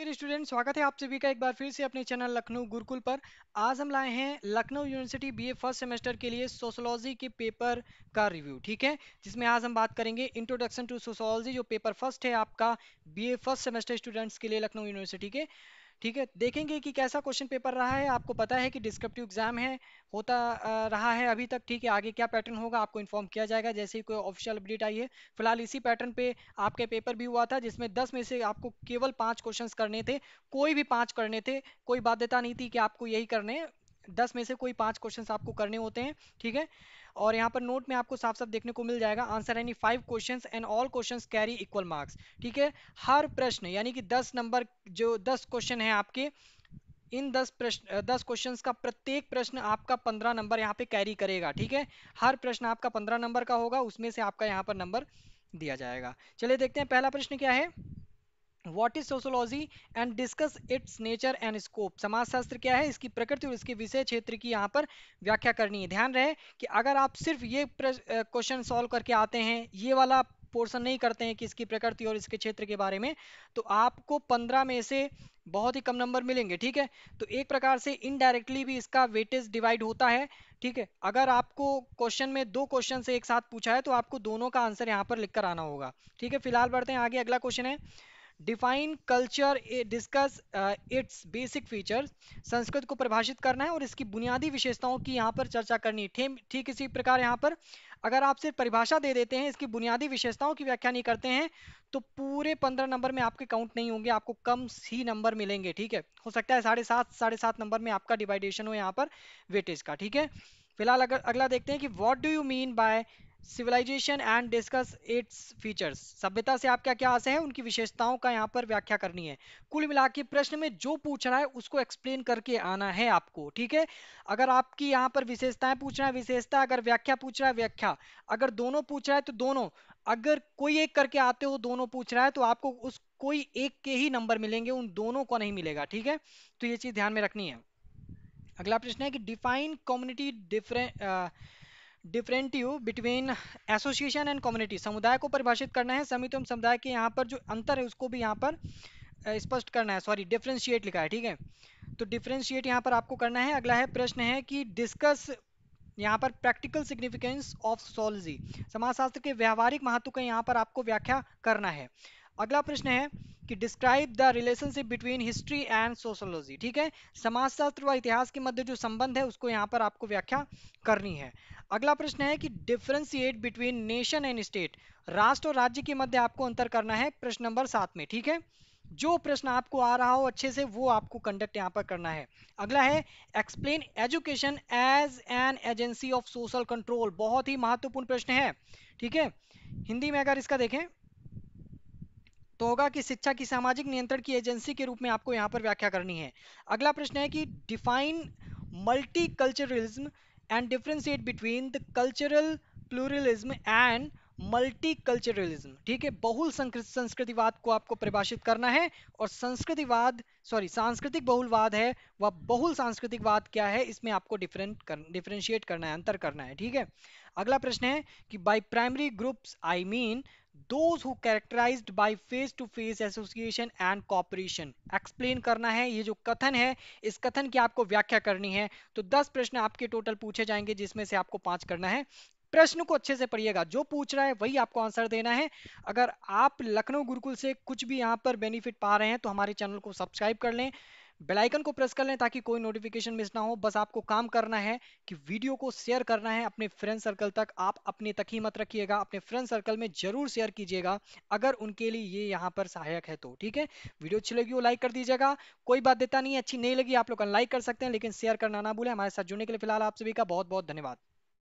dear student स्वागत है आप सभी का एक बार फिर से अपने चैनल लखनऊ गुरुकुल पर आज हम लाए हैं Lucknow university BA first semester के लिए सोशोलॉजी के पेपर का रिव्यू ठीक है जिसमें आज हम बात करेंगे इंट्रोडक्शन टू सोशोलॉजी जो पेपर फर्स्ट है आपका बीए फर्स्ट सेमेस्टर स्टूडेंट्स के लिए लखनऊ यूनिवर्सिटी के ठीक है देखेंगे कि कैसा क्वेश्चन पेपर रहा है आपको पता है कि डिस्क्रिप्टिव एग्जाम है होता रहा है अभी तक ठीक है आगे क्या पैटर्न होगा आपको इन्फॉर्म किया जाएगा जैसे ही कोई ऑफिशियल अपडेट आई है फिलहाल इसी पैटर्न पे आपके पेपर भी हुआ था जिसमें दस में से आपको केवल पांच क्वेश्चन करने थे कोई भी पांच करने थे कोई बाध्यता नहीं थी कि आपको यही करने दस में से कोई पांच क्वेश्चन आपको करने होते हैं ठीक है और यहाँ पर नोट में आपको साफ साफ देखने को मिल जाएगा आंसर यानी five question and all question carry equal marks ठीक है हर प्रश्न यानी कि दस नंबर जो दस क्वेश्चन है आपके इन दस प्रश्न दस क्वेश्चन का प्रत्येक प्रश्न आपका पंद्रह नंबर यहाँ पे कैरी करेगा ठीक है हर प्रश्न आपका पंद्रह नंबर का होगा उसमें से आपका यहाँ पर नंबर दिया जाएगा चलिए देखते हैं पहला प्रश्न क्या है what is sociology and discuss its nature and scope समाजशास्त्र क्या है इसकी प्रकृति और इसके विषय क्षेत्र की यहाँ पर व्याख्या करनी है ध्यान रहे कि अगर आप सिर्फ ये क्वेश्चन सॉल्व करके आते हैं ये वाला पोर्सन नहीं करते हैं कि इसकी प्रकृति और इसके क्षेत्र के बारे में तो आपको पंद्रह में से बहुत ही कम नंबर मिलेंगे ठीक है तो एक प्रकार से इनडायरेक्टली भी इसका वेटेज डिवाइड होता है ठीक है अगर आपको क्वेश्चन में दो क्वेश्चन से एक साथ पूछा है तो आपको दोनों का आंसर यहाँ पर लिखकर आना होगा ठीक है फिलहाल बढ़ते हैं आगे अगला क्वेश्चन है define culture discuss its basic features संस्कृत को परिभाषित करना है और इसकी बुनियादी विशेषताओं की यहाँ पर चर्चा करनी है ठीक इसी प्रकार यहाँ पर अगर आप सिर्फ परिभाषा दे देते हैं इसकी बुनियादी विशेषताओं की व्याख्या नहीं करते हैं तो पूरे पंद्रह नंबर में आपके काउंट नहीं होंगे आपको कम ही नंबर मिलेंगे ठीक है हो सकता है साढ़े सात साढ़े सात नंबर में आपका डिवाइडेशन हो यहाँ पर वेटेज का ठीक है फिलहाल अगर अगला देखते हैं कि what do you mean by civilisation and discuss its features सभ्यता से आप क्या क्या आशय हैं उनकी विशेषताओं का यहाँ पर व्याख्या करनी है कुल मिला के प्रश्न में जो पूछ रहा है उसको एक्सप्लेन करके आना है आपको ठीक है अगर आपकी यहाँ पर विशेषताएं पूछ रहा है विशेषता अगर व्याख्या पूछ रहा है व्याख्या अगर दोनों पूछ रहा है तो दोनों अगर कोई एक करके आते हो दोनों पूछ रहा है तो आपको उस कोई एक के ही नंबर मिलेंगे उन दोनों को नहीं मिलेगा ठीक है तो ये चीज ध्यान में रखनी है अगला प्रश्न है कि define community different differentiate between association and community समुदाय को परिभाषित करना है समिति एवं समुदाय के यहाँ पर जो अंतर है उसको भी यहाँ पर स्पष्ट करना है सॉरी डिफ्रेंशिएट लिखा है ठीक है तो डिफ्रेंशिएट यहाँ पर आपको करना है अगला है प्रश्न है कि डिस्कस यहाँ पर प्रैक्टिकल सिग्निफिकेंस ऑफ सोलजी समाजशास्त्र के व्यवहारिक महत्व का यहाँ पर आपको व्याख्या करना है अगला प्रश्न है कि describe the relationship between history and sociology ठीक है समाजशास्त्र व इतिहास के मध्य जो संबंध है उसको यहाँ पर आपको व्याख्या करनी है अगला प्रश्न है कि differentiate between nation and state राष्ट्र और राज्य के मध्य आपको अंतर करना है प्रश्न नंबर सात में ठीक है जो प्रश्न आपको आ रहा हो अच्छे से वो आपको कंडक्ट यहाँ पर करना है अगला है explain education as an agency of social control बहुत ही महत्वपूर्ण प्रश्न है ठीक है हिंदी में अगर इसका देखें तो होगा कि शिक्षा की सामाजिक नियंत्रण की एजेंसी के रूप में आपको यहाँ पर व्याख्या करनी है अगला प्रश्न है कि define multiculturalism and differentiate between the cultural pluralism and multiculturalism ठीक है बहुल संस्कृतिवाद को आपको परिभाषित करना है और संस्कृतिवाद सॉरी सांस्कृतिक बहुलवाद है वह बहुल सांस्कृतिकवाद क्या है इसमें आपको डिफरेंट कर, डिफरेंशिएट करना है अंतर करना है ठीक है अगला प्रश्न है कि by primary groups I mean those who characterised by face to face association and cooperation explain करना है ये जो कथन है इस कथन की आपको व्याख्या करनी है तो दस प्रश्न आपके टोटल पूछे जाएंगे जिसमें से आपको पांच करना है प्रश्न को अच्छे से पढ़िएगा जो पूछ रहा है वही आपको आंसर देना है अगर आप लखनऊ गुरुकुल से कुछ भी यहाँ पर बेनिफिट पा रहे हैं तो हमारे चैनल को सब्सक्राइब कर लें बेलाइकन को प्रेस कर लें ताकि कोई नोटिफिकेशन मिस ना हो बस आपको काम करना है कि वीडियो को शेयर करना है अपने फ्रेंड सर्कल तक आप अपने तक ही मत रखिएगा अपने फ्रेंड सर्कल में जरूर शेयर कीजिएगा अगर उनके लिए ये यहाँ पर सहायक है तो ठीक है वीडियो अच्छी लगी हो लाइक कर दीजिएगा कोई बात देता नहीं अच्छी नहीं लगी आप लोग अनलाइक कर सकते हैं लेकिन शेयर करना ना भूलें हमारे साथ जुड़ने के लिए फिलहाल आप सभी का बहुत बहुत धन्यवाद